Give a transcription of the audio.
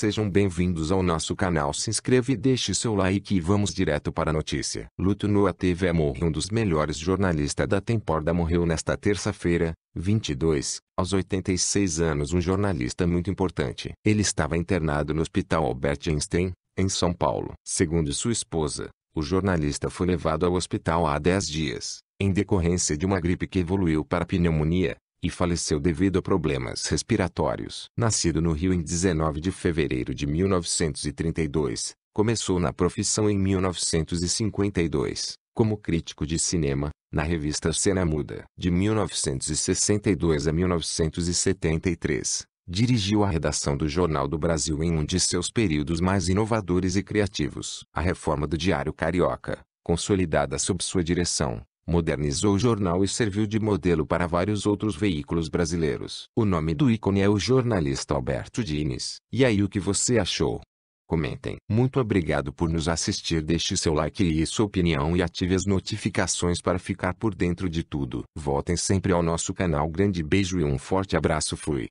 Sejam bem-vindos ao nosso canal. Se inscreva e deixe seu like e vamos direto para a notícia. Luto Noa TV é morre um dos melhores jornalistas da temporada morreu nesta terça-feira, 22, aos 86 anos um jornalista muito importante. Ele estava internado no Hospital Albert Einstein, em São Paulo. Segundo sua esposa, o jornalista foi levado ao hospital há 10 dias, em decorrência de uma gripe que evoluiu para pneumonia, e faleceu devido a problemas respiratórios. Nascido no Rio em 19 de fevereiro de 1932, começou na profissão em 1952, como crítico de cinema, na revista Cena Muda. De 1962 a 1973, dirigiu a redação do Jornal do Brasil em um de seus períodos mais inovadores e criativos. A reforma do Diário Carioca, consolidada sob sua direção, modernizou o jornal e serviu de modelo para vários outros veículos brasileiros. O nome do ícone é o jornalista Alberto Dines. E aí o que você achou? Comentem. Muito obrigado por nos assistir. Deixe seu like e sua opinião e ative as notificações para ficar por dentro de tudo. Voltem sempre ao nosso canal. Grande beijo e um forte abraço. Fui.